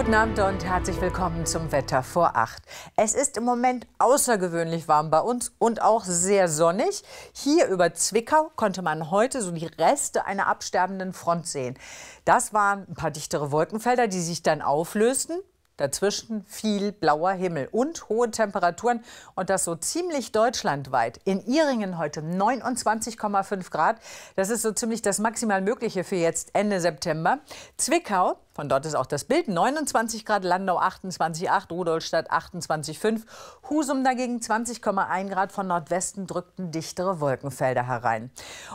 Guten Abend und herzlich willkommen zum Wetter vor acht. Es ist im Moment außergewöhnlich warm bei uns und auch sehr sonnig. Hier über Zwickau konnte man heute so die Reste einer absterbenden Front sehen. Das waren ein paar dichtere Wolkenfelder, die sich dann auflösten. Dazwischen viel blauer Himmel und hohe Temperaturen und das so ziemlich deutschlandweit. In Iringen heute 29,5 Grad. Das ist so ziemlich das maximal Mögliche für jetzt Ende September. Zwickau von dort ist auch das Bild. 29 Grad, Landau 28,8, Rudolstadt 28,5. Husum dagegen 20,1 Grad von Nordwesten drückten dichtere Wolkenfelder herein.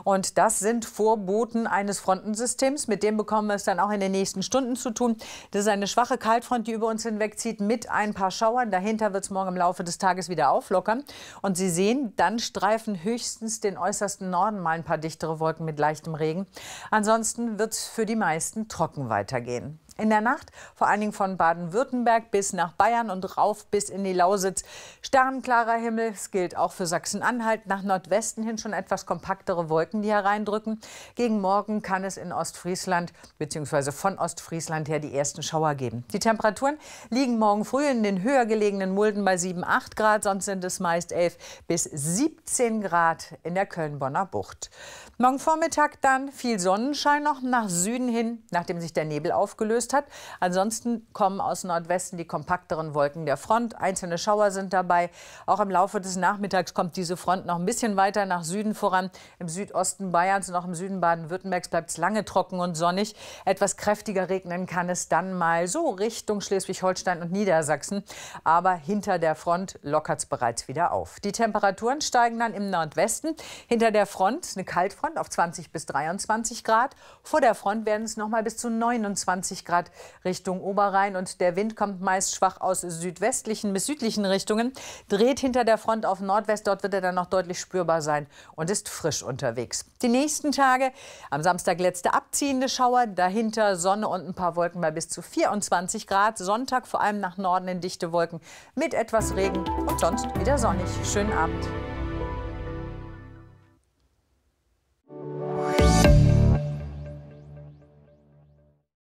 Und das sind Vorboten eines Frontensystems. Mit dem bekommen wir es dann auch in den nächsten Stunden zu tun. Das ist eine schwache Kaltfront, die über uns hinwegzieht mit ein paar Schauern. Dahinter wird es morgen im Laufe des Tages wieder auflockern. Und Sie sehen, dann streifen höchstens den äußersten Norden mal ein paar dichtere Wolken mit leichtem Regen. Ansonsten wird es für die meisten trocken weitergehen. Regen. In der Nacht, vor allen Dingen von Baden-Württemberg bis nach Bayern und rauf bis in die Lausitz. Sternklarer Himmel, es gilt auch für Sachsen-Anhalt. Nach Nordwesten hin schon etwas kompaktere Wolken, die hereindrücken. Gegen morgen kann es in Ostfriesland bzw. von Ostfriesland her die ersten Schauer geben. Die Temperaturen liegen morgen früh in den höher gelegenen Mulden bei 7, 8 Grad. Sonst sind es meist 11 bis 17 Grad in der Köln-Bonner Bucht. Morgen Vormittag dann viel Sonnenschein noch nach Süden hin, nachdem sich der Nebel aufgeht aufgelöst hat. Ansonsten kommen aus Nordwesten die kompakteren Wolken der Front. Einzelne Schauer sind dabei. Auch im Laufe des Nachmittags kommt diese Front noch ein bisschen weiter nach Süden voran. Im Südosten Bayerns und auch im Süden Baden-Württembergs bleibt es lange trocken und sonnig. Etwas kräftiger regnen kann es dann mal so Richtung Schleswig-Holstein und Niedersachsen. Aber hinter der Front lockert es bereits wieder auf. Die Temperaturen steigen dann im Nordwesten. Hinter der Front eine Kaltfront auf 20 bis 23 Grad. Vor der Front werden es noch mal bis zu 29 20 Grad Richtung Oberrhein. Und der Wind kommt meist schwach aus südwestlichen bis südlichen Richtungen, dreht hinter der Front auf Nordwest. Dort wird er dann noch deutlich spürbar sein und ist frisch unterwegs. Die nächsten Tage, am Samstag letzte abziehende Schauer, dahinter Sonne und ein paar Wolken bei bis zu 24 Grad. Sonntag vor allem nach Norden in dichte Wolken mit etwas Regen und sonst wieder sonnig. Schönen Abend.